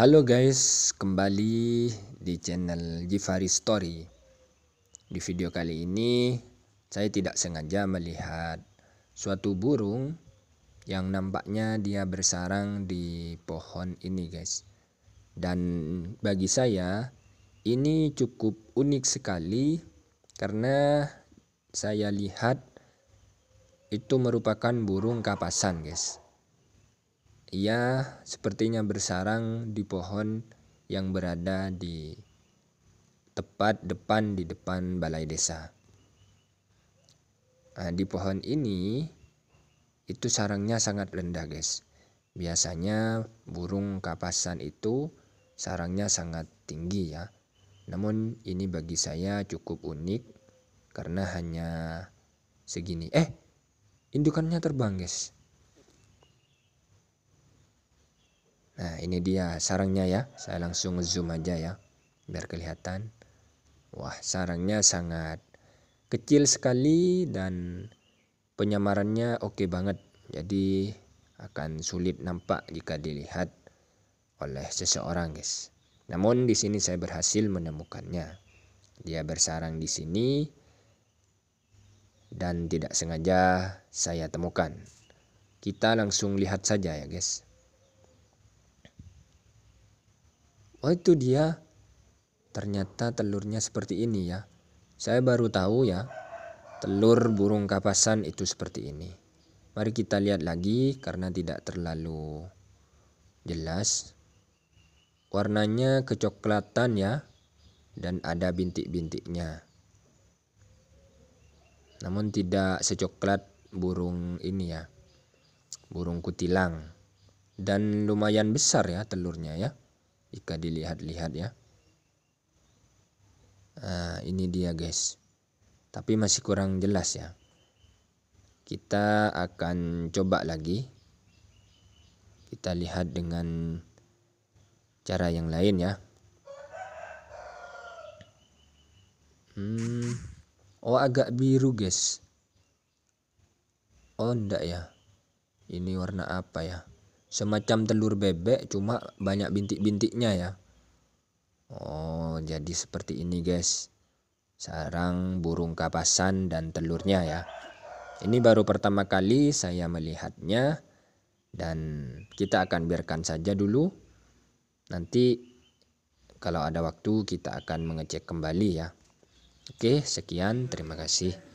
Halo guys, kembali di channel Jifari Story. Di video kali ini, saya tidak sengaja melihat suatu burung yang nampaknya dia bersarang di pohon ini, guys. Dan bagi saya, ini cukup unik sekali karena saya lihat itu merupakan burung kapasan, guys. Ia sepertinya bersarang di pohon yang berada di tepat depan di depan balai desa. Nah, di pohon ini itu sarangnya sangat rendah, guys. Biasanya burung kapasan itu sarangnya sangat tinggi ya. Namun ini bagi saya cukup unik karena hanya segini. Eh, indukannya terbang, guys. Nah, ini dia sarangnya ya. Saya langsung zoom aja ya biar kelihatan. Wah, sarangnya sangat kecil sekali dan penyamarannya oke okay banget. Jadi akan sulit nampak jika dilihat oleh seseorang, guys. Namun di sini saya berhasil menemukannya. Dia bersarang di sini dan tidak sengaja saya temukan. Kita langsung lihat saja ya, guys. Oh itu dia. Ternyata telurnya seperti ini ya. Saya baru tahu ya. Telur burung kapasan itu seperti ini. Mari kita lihat lagi karena tidak terlalu jelas. Warnanya kecoklatan ya dan ada bintik-bintiknya. Namun tidak secoklat burung ini ya. Burung kutilang dan lumayan besar ya telurnya ya jika dilihat-lihat ya nah, ini dia guys tapi masih kurang jelas ya kita akan coba lagi kita lihat dengan cara yang lain ya hmm, oh agak biru guys oh enggak ya ini warna apa ya semacam telur bebek cuma banyak bintik-bintiknya ya Oh jadi seperti ini guys sarang burung kapasan dan telurnya ya ini baru pertama kali saya melihatnya dan kita akan biarkan saja dulu nanti kalau ada waktu kita akan mengecek kembali ya Oke sekian terima kasih